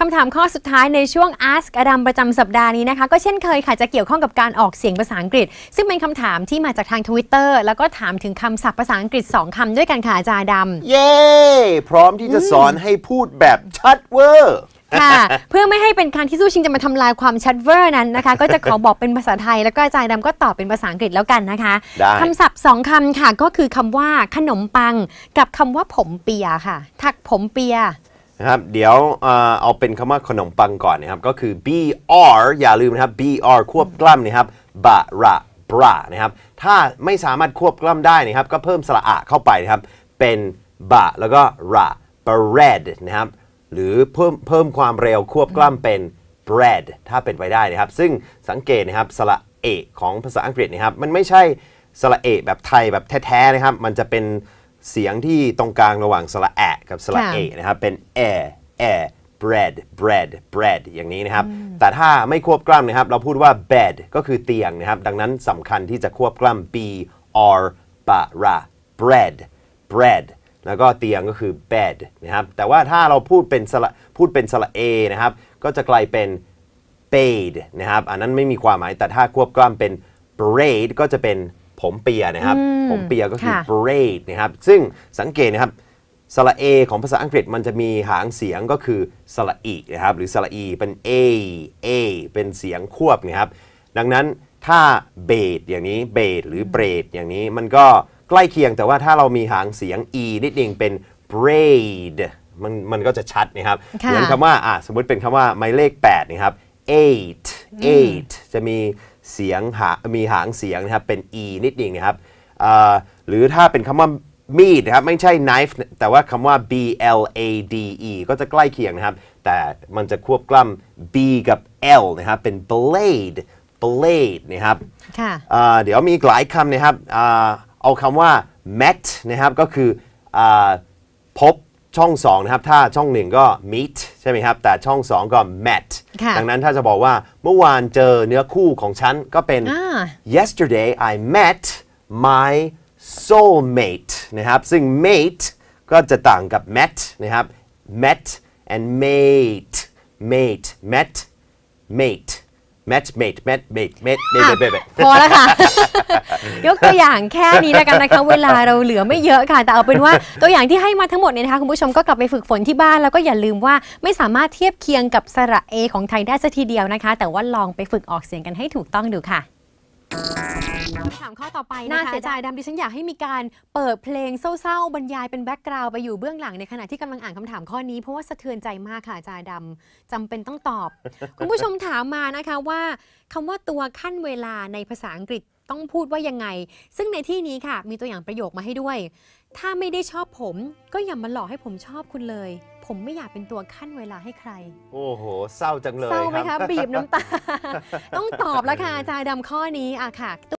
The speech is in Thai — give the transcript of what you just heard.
คำถามข้อสุดท้ายในช่วง Ask อดัมประจำสัปดาห์นี้นะคะ ก็เช่นเคยค่ะ จะเกี่ยวข้องกับการออกเสียงภาษาอังกฤษ ซึ่งเป็นคำถามที่มาจากทาง Twitter แล้วก็ถามถึงคำศัพท์ภาษาอังกฤษ2คำด้วยกันค่ะ อาจารย์ดำเย้พร้อมที่จะสอนให้พูดแบบ ชัดเวอร์ค่ะ เพื่อไม่ให้เป็นการที่สู้ชิงจะมาทำลายความชัดเวอร์นั้นนะคะ ก็จะขอบอกเป็นภาษาไทย แล้วก็อาจารย์ดำก็ตอบเป็นภาษาอังกฤษแล้วกันนะคะคำศัพท์สองคำค่ะก็คือคำว่าขนมปังกับคำว่าผมเปียค่ะถักผมเปียนะครับเดี๋ยวเอาเป็นคำว่าขนมปังก่อนนะครับก็คือ br อย่าลืมนะครับ br ควบกล้ำนะครับบะระบระนะครับถ้าไม่สามารถควบกล้ำได้นะครับ ก็เพิ่มสระอะเข้าไปนะครับเป็นบะแล้วก็ระบ r e a d นะครับหรือเพิ่มเพิ่มความเร็วควบกล้ำเป็น bread ถ้าเป็นไปได้นะครับ ซึ่งสังเกตนะครับสระเอของภาษาอังกฤษนะครับ มันไม่ใช่สระเอแบบไทยแบบแท้ๆนะครับ มันจะเป็นเสียงที่ตรงกลางระหว่างสระแอกับสระเอนะครับเป็น แอแอ bread bread bread อย่างนี้นะครับ แต่ถ้าไม่ควบกล้ำนะครับ เราพูดว่า bed ก็คือเตียงนะครับ ดังนั้นสำคัญที่จะควบกล้ำ b r b r a bread bread แล้วก็เตียงก็คือ bed นะครับแต่ว่าถ้าเราพูดเป็นสระพูดเป็นสระเอนะครับก็จะกลายเป็น b a d นะครับอันนั้นไม่มีความหมาย แต่ถ้าควบกล้ำเป็น braid ก็จะเป็นผมเปียนะครับผมเปียก็คือ braid นะครับซึ่งสังเกตนะครับสระเอของภาษาอังกฤษมันจะมีหางเสียงก็คือสระอีนะครับหรือสระอี เป็น a a เป็นเสียงควบนะครับดังนั้นถ้าเบดอย่างนี้เบดหรือเบรดอย่างนี้มันก็ใกล้เคียงแต่ว่าถ้าเรามีหางเสียง e นิดนึงเป็น braid มันมันก็จะชัดนะครับเหมือนคำว่าอ่ะสมมติเป็นคำว่าหมายเลข8นะครับ eight eight จะมีเสียงหามีหางเสียงนะครับเป็น e นิดนึงนะครับหรือถ้าเป็นคำว่ามีดนะครับไม่ใช่ knife แต่ว่าคำว่า b l a d e ก็จะใกล้เคียงนะครับแต่มันจะควบกล้ำ b กับ l นะครับเป็น blade blade นะครับเดี๋ยวมีหลายคำนะครับ เอาคำว่า met นะครับ ก็คือพบช่อง2นะครับถ้าช่อง 1 ก็ meet ใช่ไหมครับแต่ช่อง 2 ก็ met ดังนั้นถ้าจะบอกว่าเมื่อวานเจอเนื้อคู่ของฉันก็เป็น yesterday I met my soulmate นะครับซึ่ง mate ก็จะต่างกับ met นะครับ met and mate mate met mate met mate met mate mate mate mate mate พอแล้วค่ะยกตัวอย่างแค่นี้แล้วกันนะคะเวลาเราเหลือไม่เยอะค่ะแต่เอาเป็นว่า ตัวอย่างที่ให้มาทั้งหมดเนี่ยนะคะคุณผู้ชมก็กลับไปฝึกฝนที่บ้านแล้วก็อย่าลืมว่าไม่สามารถเทียบเคียงกับสระเอของไทยได้สักทีเดียวนะคะ แต่ว่าลองไปฝึกออกเสียงกันให้ถูกต้องดูค่ะคำถามข้อต่อไปนะคะ่าเสียใจดำดิฉันอยากให้มีการเปิดเพลงเศร้าๆบรรยายเป็นแบ็กกราวด์ไปอยู่เบื้องหลังในขณะที่กำลังอ่านคำถามข้อนี้เพราะว่าสะเทือนใจมากค่ะอาจารย์ดำจำเป็นต้องตอบคุณผู้ชมถามมานะคะว่า คำว่าตัวขั้นเวลาในภาษาอังกฤษต้องพูดว่ายังไง ซึ่งในที่นี้ค่ะ มีตัวอย่างประโยคมาให้ด้วย ถ้าไม่ได้ชอบผมก็อย่ามาหลอกให้ผมชอบคุณเลย ผมไม่อยากเป็นตัวขั้นเวลาให้ใคร โอ้โห เศร้าจังเลยเศร้าไหมคะบีบน้ำตา ต้องตอบแล้วค่ะ อาจารย์ดำข้อนี้อะค่ะ